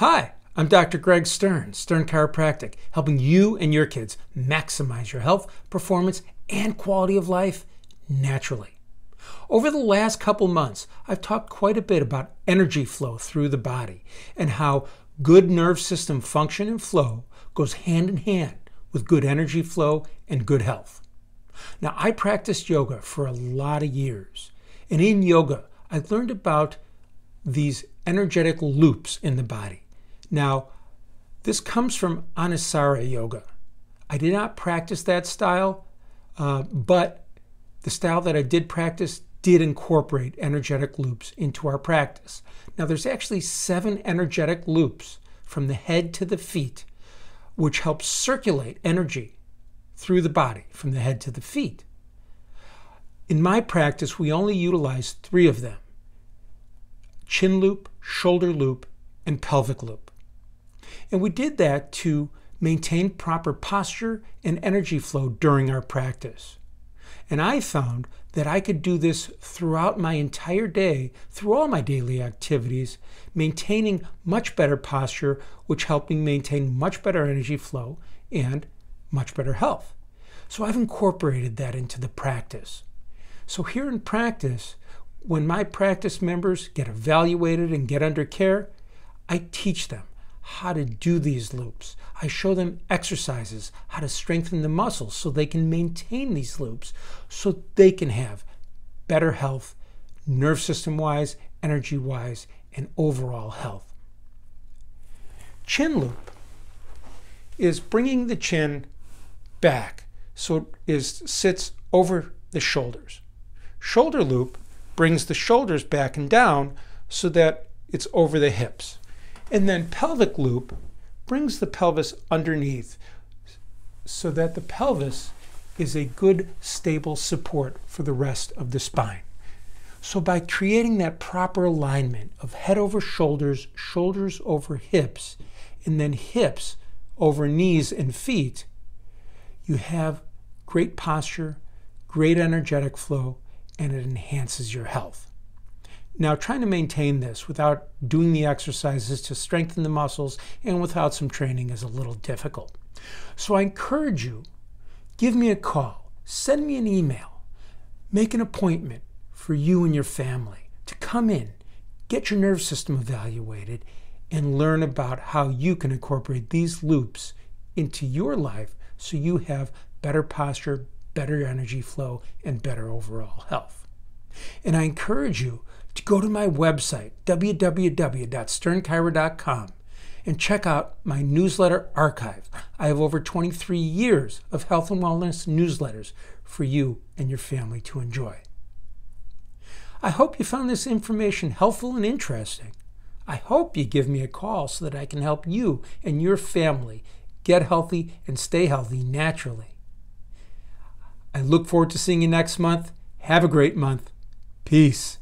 Hi, I'm Dr. Greg Stern, Stern Chiropractic, helping you and your kids maximize your health, performance, and quality of life naturally. Over the last couple months, I've talked quite a bit about energy flow through the body and how good nerve system function and flow goes hand in hand with good energy flow and good health. Now, I practiced yoga for a lot of years, and in yoga, I learned about these energetic loops in the body now, this comes from Anasara Yoga. I did not practice that style, uh, but the style that I did practice did incorporate energetic loops into our practice. Now, there's actually seven energetic loops from the head to the feet, which help circulate energy through the body from the head to the feet. In my practice, we only utilize three of them chin loop, shoulder loop, and pelvic loop. And we did that to maintain proper posture and energy flow during our practice. And I found that I could do this throughout my entire day, through all my daily activities, maintaining much better posture, which helped me maintain much better energy flow and much better health. So I've incorporated that into the practice. So here in practice, when my practice members get evaluated and get under care, I teach them how to do these loops. I show them exercises, how to strengthen the muscles so they can maintain these loops, so they can have better health, nerve system wise, energy wise, and overall health. Chin loop is bringing the chin back so it is, sits over the shoulders. Shoulder loop brings the shoulders back and down so that it's over the hips. And then pelvic loop brings the pelvis underneath so that the pelvis is a good stable support for the rest of the spine. So by creating that proper alignment of head over shoulders, shoulders over hips, and then hips over knees and feet, you have great posture, great energetic flow, and it enhances your health. Now, trying to maintain this without doing the exercises to strengthen the muscles and without some training is a little difficult. So I encourage you, give me a call, send me an email, make an appointment for you and your family to come in, get your nerve system evaluated, and learn about how you can incorporate these loops into your life so you have better posture, better energy flow, and better overall health. And I encourage you to go to my website, www.sternchiro.com, and check out my newsletter archive. I have over 23 years of health and wellness newsletters for you and your family to enjoy. I hope you found this information helpful and interesting. I hope you give me a call so that I can help you and your family get healthy and stay healthy naturally. I look forward to seeing you next month. Have a great month. Peace.